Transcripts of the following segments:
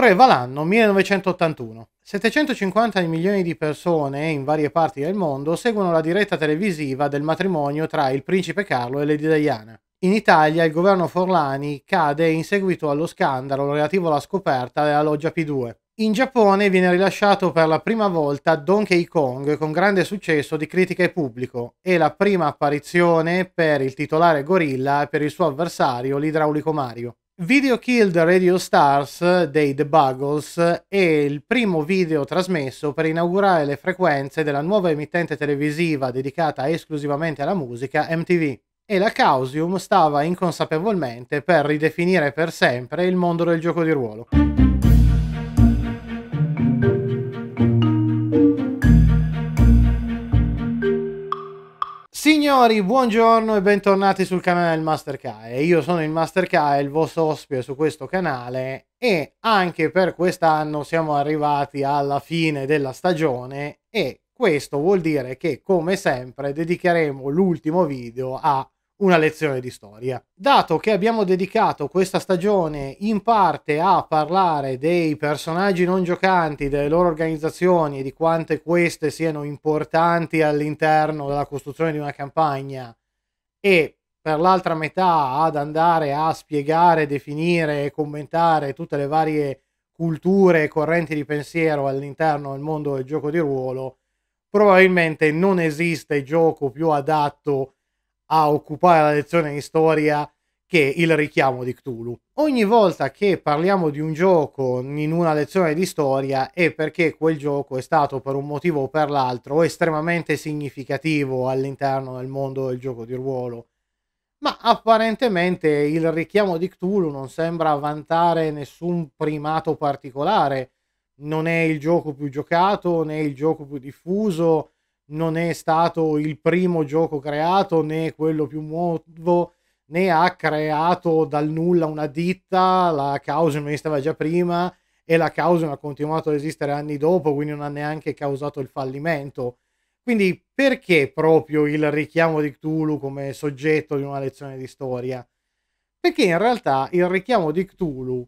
Scorreva l'anno 1981. 750 milioni di persone in varie parti del mondo seguono la diretta televisiva del matrimonio tra il principe Carlo e Lady Diana. In Italia il governo Forlani cade in seguito allo scandalo relativo alla scoperta della loggia P2. In Giappone viene rilasciato per la prima volta Donkey Kong con grande successo di critica e pubblico e la prima apparizione per il titolare Gorilla e per il suo avversario l'idraulico Mario. Video Killed Radio Stars dei The Buggles è il primo video trasmesso per inaugurare le frequenze della nuova emittente televisiva dedicata esclusivamente alla musica MTV e la Causium stava inconsapevolmente per ridefinire per sempre il mondo del gioco di ruolo. Signori, buongiorno e bentornati sul canale del Master Kai. Io sono il Master Kai, il vostro ospite su questo canale e anche per quest'anno siamo arrivati alla fine della stagione e questo vuol dire che come sempre dedicheremo l'ultimo video a una lezione di storia. Dato che abbiamo dedicato questa stagione in parte a parlare dei personaggi non giocanti, delle loro organizzazioni e di quante queste siano importanti all'interno della costruzione di una campagna e per l'altra metà ad andare a spiegare, definire e commentare tutte le varie culture e correnti di pensiero all'interno del mondo del gioco di ruolo, probabilmente non esiste gioco più adatto a occupare la lezione di storia che il richiamo di Cthulhu. Ogni volta che parliamo di un gioco in una lezione di storia è perché quel gioco è stato per un motivo o per l'altro estremamente significativo all'interno del mondo del gioco di ruolo. Ma apparentemente il richiamo di Cthulhu non sembra vantare nessun primato particolare. Non è il gioco più giocato né il gioco più diffuso, non è stato il primo gioco creato né quello più nuovo né ha creato dal nulla una ditta, la Causium esisteva già prima e la Causium ha continuato ad esistere anni dopo, quindi non ha neanche causato il fallimento. Quindi perché proprio il richiamo di Cthulhu come soggetto di una lezione di storia? Perché in realtà il richiamo di Cthulhu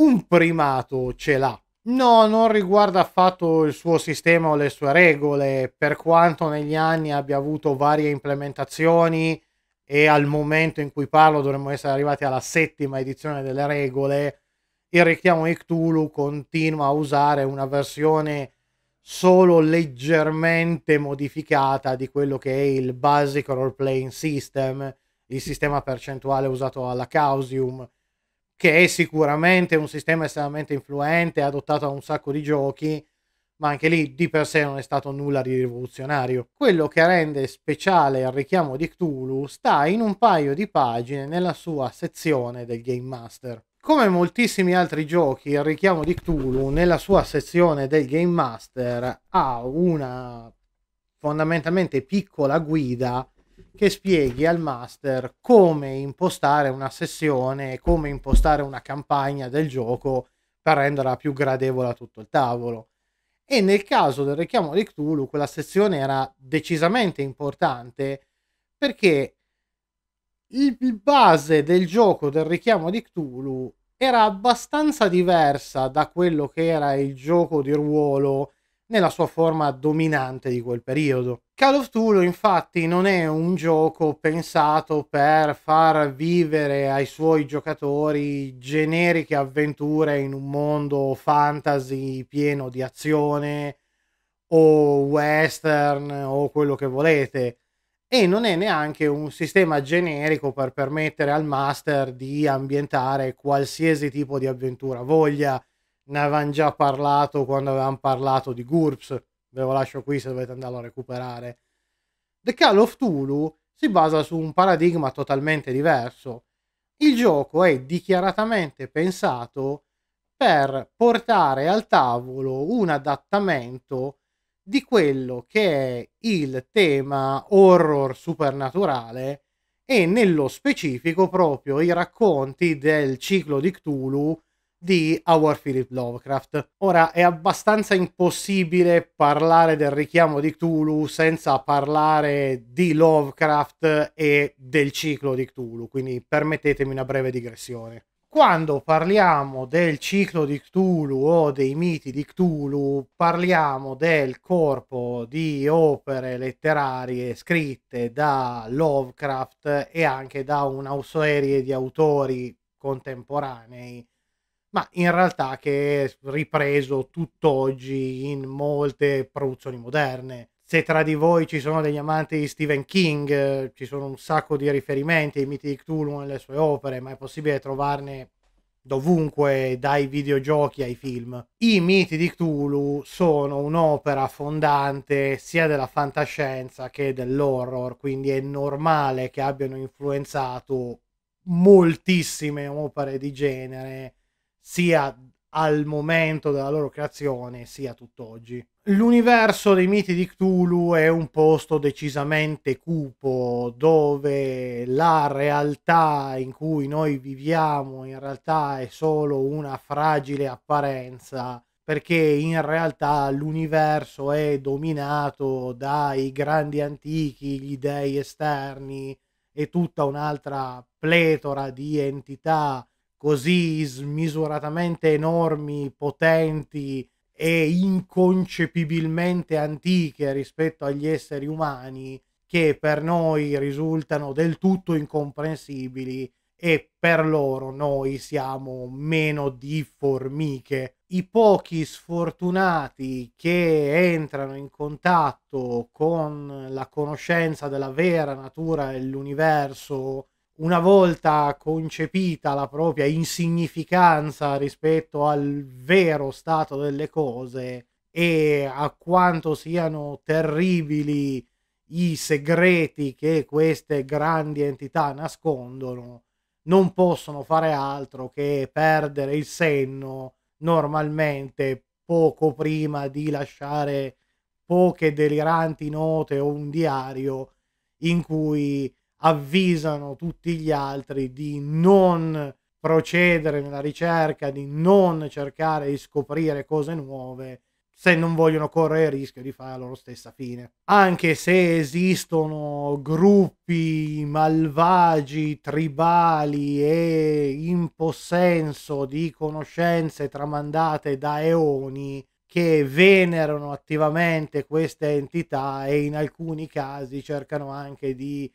un primato ce l'ha No, non riguarda affatto il suo sistema o le sue regole, per quanto negli anni abbia avuto varie implementazioni e al momento in cui parlo dovremmo essere arrivati alla settima edizione delle regole, il richiamo Ictulu continua a usare una versione solo leggermente modificata di quello che è il Basic Role Playing System, il sistema percentuale usato alla Causium, che è sicuramente un sistema estremamente influente, adottato da un sacco di giochi, ma anche lì di per sé non è stato nulla di rivoluzionario. Quello che rende speciale il richiamo di Cthulhu sta in un paio di pagine nella sua sezione del Game Master. Come moltissimi altri giochi, il richiamo di Cthulhu nella sua sezione del Game Master ha una fondamentalmente piccola guida che spieghi al master come impostare una sessione, come impostare una campagna del gioco per renderla più gradevole a tutto il tavolo. E nel caso del richiamo di Cthulhu, quella sezione era decisamente importante perché il base del gioco del richiamo di Cthulhu era abbastanza diversa da quello che era il gioco di ruolo nella sua forma dominante di quel periodo. Call of Tulo infatti non è un gioco pensato per far vivere ai suoi giocatori generiche avventure in un mondo fantasy pieno di azione o western o quello che volete e non è neanche un sistema generico per permettere al master di ambientare qualsiasi tipo di avventura voglia ne avevamo già parlato quando avevamo parlato di GURPS, ve lo lascio qui se dovete andarlo a recuperare. The Call of Tulu si basa su un paradigma totalmente diverso. Il gioco è dichiaratamente pensato per portare al tavolo un adattamento di quello che è il tema horror supernaturale e nello specifico proprio i racconti del ciclo di Cthulhu di Our Philip Lovecraft. Ora è abbastanza impossibile parlare del richiamo di Cthulhu senza parlare di Lovecraft e del ciclo di Cthulhu, quindi permettetemi una breve digressione. Quando parliamo del ciclo di Cthulhu o dei miti di Cthulhu, parliamo del corpo di opere letterarie scritte da Lovecraft e anche da una serie di autori contemporanei ma in realtà che è ripreso tutt'oggi in molte produzioni moderne. Se tra di voi ci sono degli amanti di Stephen King, ci sono un sacco di riferimenti ai miti di Cthulhu nelle sue opere, ma è possibile trovarne dovunque, dai videogiochi ai film. I miti di Cthulhu sono un'opera fondante sia della fantascienza che dell'horror, quindi è normale che abbiano influenzato moltissime opere di genere sia al momento della loro creazione sia tutt'oggi. L'universo dei miti di Cthulhu è un posto decisamente cupo dove la realtà in cui noi viviamo in realtà è solo una fragile apparenza perché in realtà l'universo è dominato dai grandi antichi, gli dei esterni e tutta un'altra pletora di entità così smisuratamente enormi, potenti e inconcepibilmente antiche rispetto agli esseri umani che per noi risultano del tutto incomprensibili e per loro noi siamo meno di formiche. I pochi sfortunati che entrano in contatto con la conoscenza della vera natura dell'universo una volta concepita la propria insignificanza rispetto al vero stato delle cose e a quanto siano terribili i segreti che queste grandi entità nascondono, non possono fare altro che perdere il senno normalmente poco prima di lasciare poche deliranti note o un diario in cui avvisano tutti gli altri di non procedere nella ricerca, di non cercare di scoprire cose nuove se non vogliono correre il rischio di fare la loro stessa fine. Anche se esistono gruppi malvagi, tribali e in possesso di conoscenze tramandate da eoni che venerano attivamente queste entità e in alcuni casi cercano anche di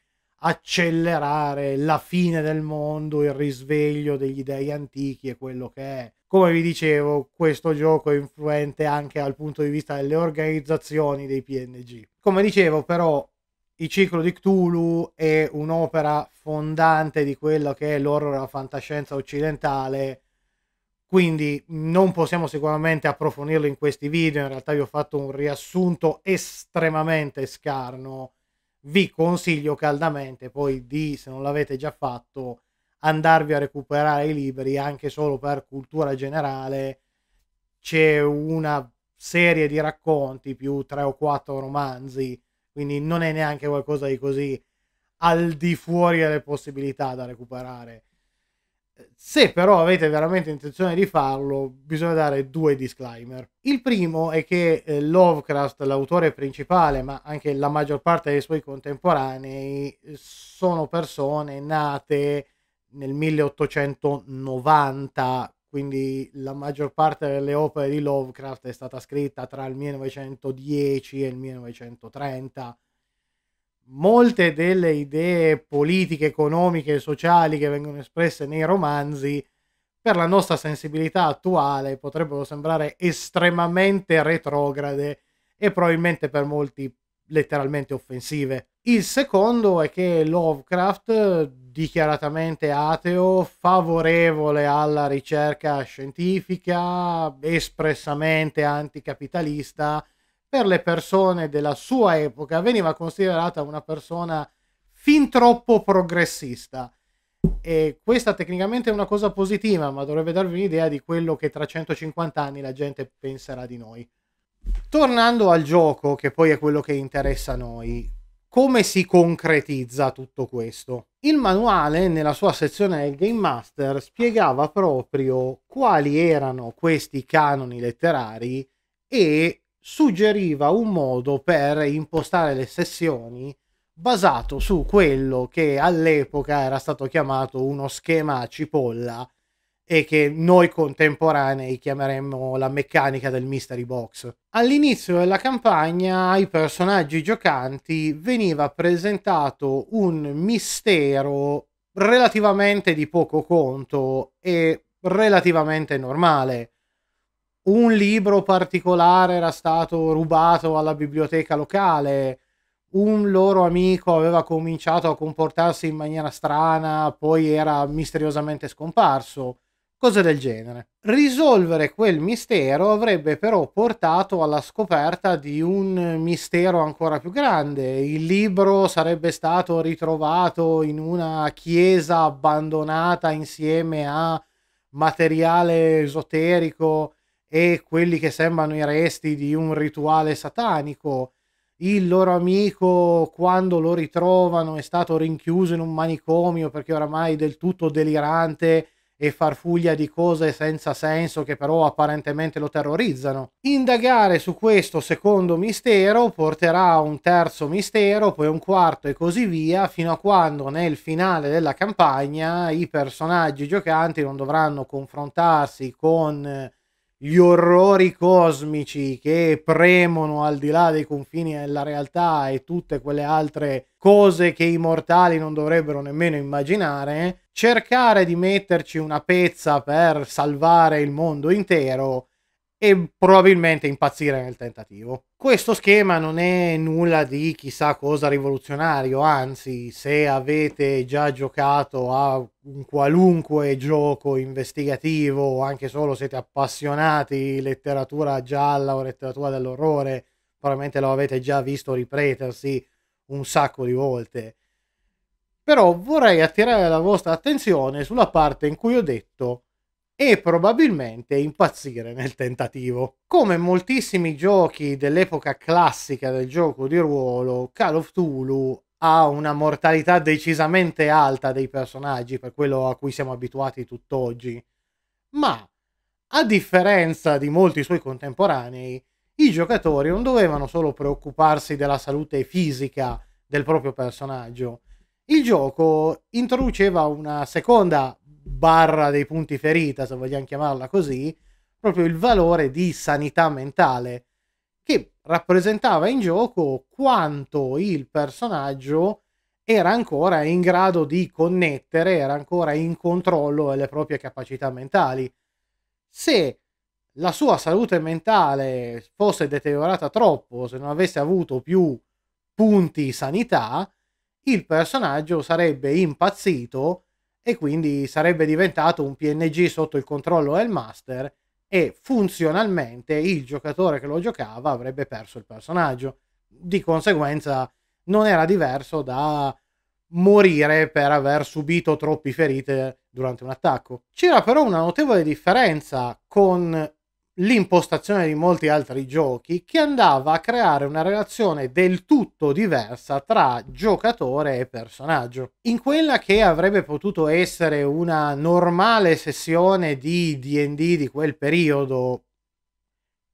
accelerare la fine del mondo, il risveglio degli dei antichi e quello che è. Come vi dicevo, questo gioco è influente anche dal punto di vista delle organizzazioni dei PNG. Come dicevo, però, il ciclo di Cthulhu è un'opera fondante di quello che è l'horror e la fantascienza occidentale quindi non possiamo sicuramente approfondirlo in questi video, in realtà vi ho fatto un riassunto estremamente scarno vi consiglio caldamente poi di, se non l'avete già fatto, andarvi a recuperare i libri anche solo per cultura generale. C'è una serie di racconti più tre o quattro romanzi, quindi non è neanche qualcosa di così al di fuori delle possibilità da recuperare. Se però avete veramente intenzione di farlo, bisogna dare due disclaimer. Il primo è che eh, Lovecraft, l'autore principale, ma anche la maggior parte dei suoi contemporanei, eh, sono persone nate nel 1890, quindi la maggior parte delle opere di Lovecraft è stata scritta tra il 1910 e il 1930 molte delle idee politiche, economiche e sociali che vengono espresse nei romanzi, per la nostra sensibilità attuale, potrebbero sembrare estremamente retrograde e probabilmente per molti letteralmente offensive. Il secondo è che Lovecraft, dichiaratamente ateo, favorevole alla ricerca scientifica, espressamente anticapitalista, per le persone della sua epoca veniva considerata una persona fin troppo progressista. E questa tecnicamente è una cosa positiva, ma dovrebbe darvi un'idea di quello che tra 150 anni la gente penserà di noi. Tornando al gioco, che poi è quello che interessa a noi, come si concretizza tutto questo? Il manuale, nella sua sezione del Game Master, spiegava proprio quali erano questi canoni letterari e suggeriva un modo per impostare le sessioni basato su quello che all'epoca era stato chiamato uno schema a cipolla e che noi contemporanei chiameremmo la meccanica del mystery box. All'inizio della campagna ai personaggi giocanti veniva presentato un mistero relativamente di poco conto e relativamente normale un libro particolare era stato rubato alla biblioteca locale, un loro amico aveva cominciato a comportarsi in maniera strana, poi era misteriosamente scomparso, cose del genere. Risolvere quel mistero avrebbe però portato alla scoperta di un mistero ancora più grande. Il libro sarebbe stato ritrovato in una chiesa abbandonata insieme a materiale esoterico e quelli che sembrano i resti di un rituale satanico. Il loro amico, quando lo ritrovano, è stato rinchiuso in un manicomio perché oramai è del tutto delirante e farfuglia di cose senza senso che però apparentemente lo terrorizzano. Indagare su questo secondo mistero porterà a un terzo mistero, poi un quarto e così via, fino a quando nel finale della campagna i personaggi giocanti non dovranno confrontarsi con gli orrori cosmici che premono al di là dei confini della realtà e tutte quelle altre cose che i mortali non dovrebbero nemmeno immaginare, cercare di metterci una pezza per salvare il mondo intero e probabilmente impazzire nel tentativo. Questo schema non è nulla di chissà cosa rivoluzionario, anzi, se avete già giocato a un qualunque gioco investigativo o anche solo siete appassionati di letteratura gialla o letteratura dell'orrore, probabilmente lo avete già visto ripetersi un sacco di volte. Però vorrei attirare la vostra attenzione sulla parte in cui ho detto e probabilmente impazzire nel tentativo. Come moltissimi giochi dell'epoca classica del gioco di ruolo, Call of Tulu ha una mortalità decisamente alta dei personaggi per quello a cui siamo abituati tutt'oggi, ma a differenza di molti suoi contemporanei, i giocatori non dovevano solo preoccuparsi della salute fisica del proprio personaggio. Il gioco introduceva una seconda barra dei punti ferita, se vogliamo chiamarla così, proprio il valore di sanità mentale che rappresentava in gioco quanto il personaggio era ancora in grado di connettere, era ancora in controllo delle proprie capacità mentali. Se la sua salute mentale fosse deteriorata troppo, se non avesse avuto più punti sanità, il personaggio sarebbe impazzito e quindi sarebbe diventato un PNG sotto il controllo del master e funzionalmente il giocatore che lo giocava avrebbe perso il personaggio. Di conseguenza non era diverso da morire per aver subito troppi ferite durante un attacco. C'era però una notevole differenza con l'impostazione di molti altri giochi che andava a creare una relazione del tutto diversa tra giocatore e personaggio. In quella che avrebbe potuto essere una normale sessione di DD di quel periodo,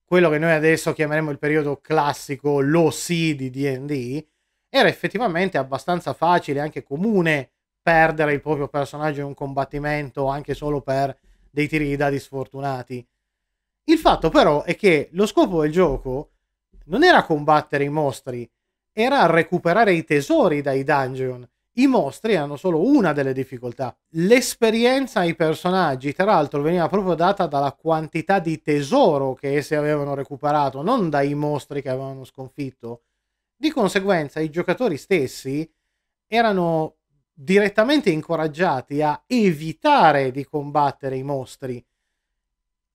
quello che noi adesso chiameremo il periodo classico, lo sì di DD, era effettivamente abbastanza facile, e anche comune, perdere il proprio personaggio in un combattimento anche solo per dei tiri di dadi sfortunati il fatto però è che lo scopo del gioco non era combattere i mostri, era recuperare i tesori dai dungeon. I mostri hanno solo una delle difficoltà. L'esperienza ai personaggi, tra l'altro, veniva proprio data dalla quantità di tesoro che essi avevano recuperato, non dai mostri che avevano sconfitto. Di conseguenza, i giocatori stessi erano direttamente incoraggiati a evitare di combattere i mostri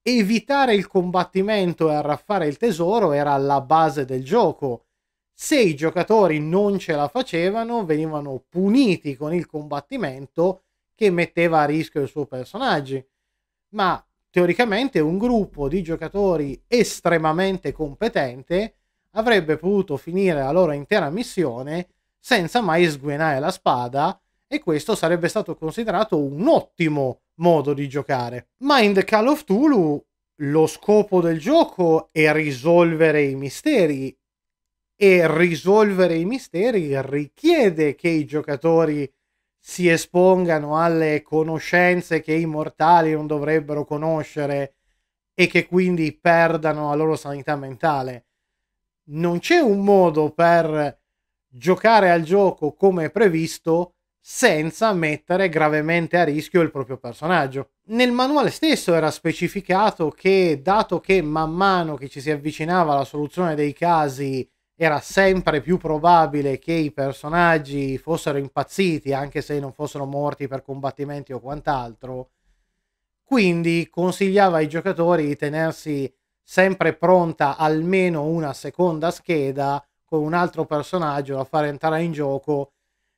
evitare il combattimento e arraffare il tesoro era la base del gioco. Se i giocatori non ce la facevano, venivano puniti con il combattimento che metteva a rischio il suo personaggio. Ma teoricamente un gruppo di giocatori estremamente competente avrebbe potuto finire la loro intera missione senza mai sguenare la spada e questo sarebbe stato considerato un ottimo modo di giocare. Ma in The Call of Tulu lo scopo del gioco è risolvere i misteri e risolvere i misteri richiede che i giocatori si espongano alle conoscenze che i mortali non dovrebbero conoscere e che quindi perdano la loro sanità mentale. Non c'è un modo per giocare al gioco come previsto senza mettere gravemente a rischio il proprio personaggio. Nel manuale stesso era specificato che, dato che man mano che ci si avvicinava alla soluzione dei casi era sempre più probabile che i personaggi fossero impazziti, anche se non fossero morti per combattimenti o quant'altro, quindi consigliava ai giocatori di tenersi sempre pronta almeno una seconda scheda con un altro personaggio da far entrare in gioco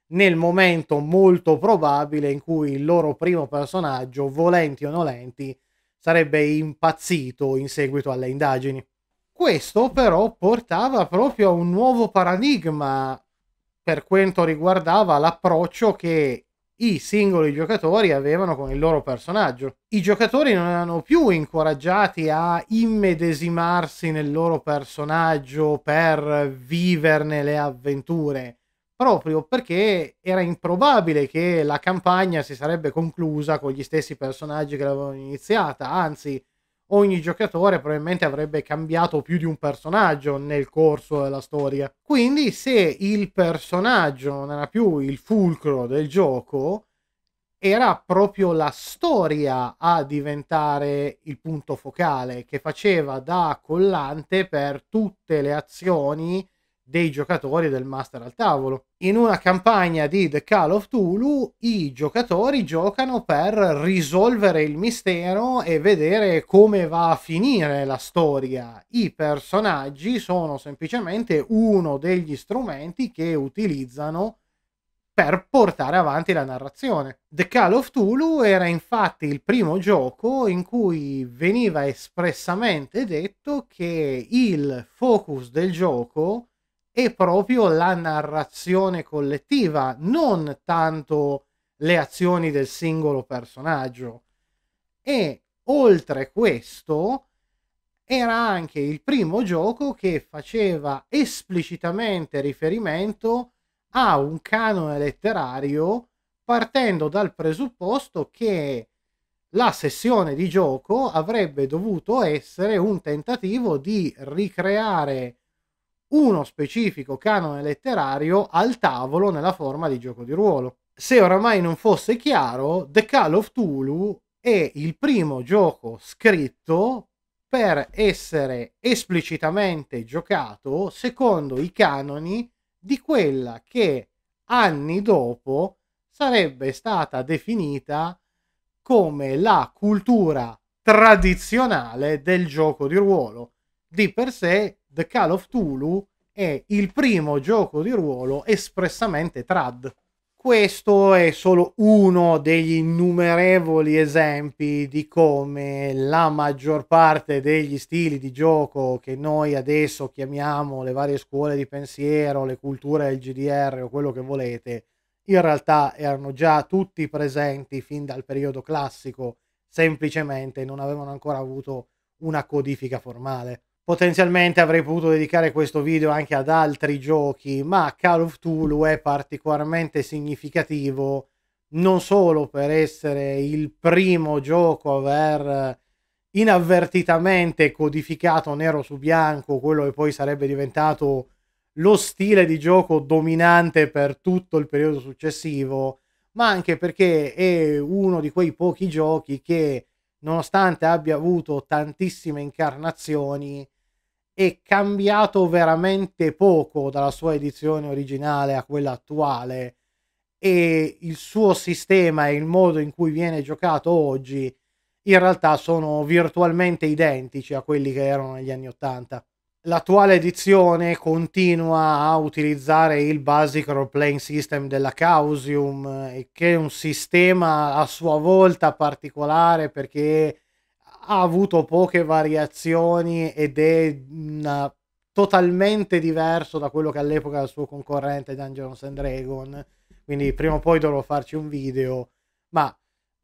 nel momento molto probabile in cui il loro primo personaggio, volenti o nolenti, sarebbe impazzito in seguito alle indagini. Questo però portava proprio a un nuovo paradigma per quanto riguardava l'approccio che i singoli giocatori avevano con il loro personaggio. I giocatori non erano più incoraggiati a immedesimarsi nel loro personaggio per viverne le avventure, proprio perché era improbabile che la campagna si sarebbe conclusa con gli stessi personaggi che l'avevano iniziata, anzi ogni giocatore probabilmente avrebbe cambiato più di un personaggio nel corso della storia. Quindi se il personaggio non era più il fulcro del gioco, era proprio la storia a diventare il punto focale che faceva da collante per tutte le azioni dei giocatori del master al tavolo. In una campagna di The Call of Tulu i giocatori giocano per risolvere il mistero e vedere come va a finire la storia. I personaggi sono semplicemente uno degli strumenti che utilizzano per portare avanti la narrazione. The Call of Tulu era infatti il primo gioco in cui veniva espressamente detto che il focus del gioco è proprio la narrazione collettiva, non tanto le azioni del singolo personaggio. E oltre questo, era anche il primo gioco che faceva esplicitamente riferimento a un canone letterario partendo dal presupposto che la sessione di gioco avrebbe dovuto essere un tentativo di ricreare uno specifico canone letterario al tavolo nella forma di gioco di ruolo. Se oramai non fosse chiaro, The Call of Tulu è il primo gioco scritto per essere esplicitamente giocato secondo i canoni di quella che anni dopo sarebbe stata definita come la cultura tradizionale del gioco di ruolo. Di per sé The Call of Tulu è il primo gioco di ruolo espressamente trad. Questo è solo uno degli innumerevoli esempi di come la maggior parte degli stili di gioco che noi adesso chiamiamo le varie scuole di pensiero, le culture del GDR o quello che volete, in realtà erano già tutti presenti fin dal periodo classico, semplicemente non avevano ancora avuto una codifica formale. Potenzialmente avrei potuto dedicare questo video anche ad altri giochi, ma Call of Tulu è particolarmente significativo non solo per essere il primo gioco a aver inavvertitamente codificato nero su bianco quello che poi sarebbe diventato lo stile di gioco dominante per tutto il periodo successivo, ma anche perché è uno di quei pochi giochi che, nonostante abbia avuto tantissime incarnazioni, è cambiato veramente poco dalla sua edizione originale a quella attuale e il suo sistema e il modo in cui viene giocato oggi in realtà sono virtualmente identici a quelli che erano negli anni 80. L'attuale edizione continua a utilizzare il basic role playing system della Causium, eh, che è un sistema a sua volta particolare perché ha avuto poche variazioni ed è una, mm, totalmente diverso da quello che all'epoca era il suo concorrente Dungeons and Dragon. Quindi prima o poi dovrò farci un video, ma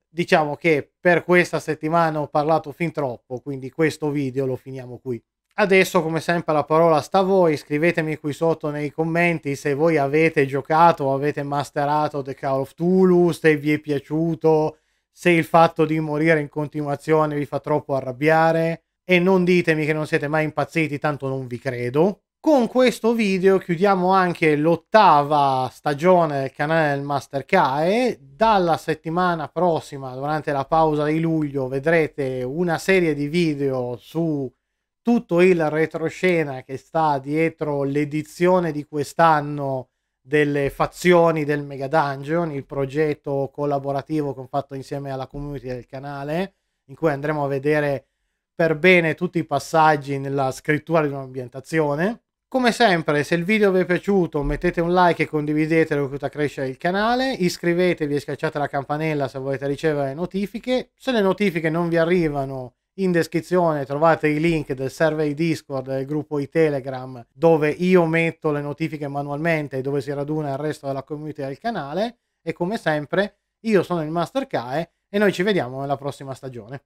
diciamo che per questa settimana ho parlato fin troppo, quindi questo video lo finiamo qui. Adesso come sempre la parola sta a voi, scrivetemi qui sotto nei commenti se voi avete giocato o avete masterato The Call of Tulu, se vi è piaciuto, se il fatto di morire in continuazione vi fa troppo arrabbiare e non ditemi che non siete mai impazziti, tanto non vi credo. Con questo video chiudiamo anche l'ottava stagione del canale del Master Kae. Dalla settimana prossima, durante la pausa di luglio, vedrete una serie di video su tutto il retroscena che sta dietro l'edizione di quest'anno delle fazioni del Mega Dungeon, il progetto collaborativo che ho fatto insieme alla community del canale, in cui andremo a vedere per bene tutti i passaggi nella scrittura di un'ambientazione. Come sempre, se il video vi è piaciuto, mettete un like e condividetelo per crescere il canale, iscrivetevi e schiacciate la campanella se volete ricevere notifiche. Se le notifiche non vi arrivano, in descrizione trovate i link del survey Discord e del gruppo i Telegram dove io metto le notifiche manualmente e dove si raduna il resto della community del canale e come sempre io sono il Master Kae e noi ci vediamo nella prossima stagione.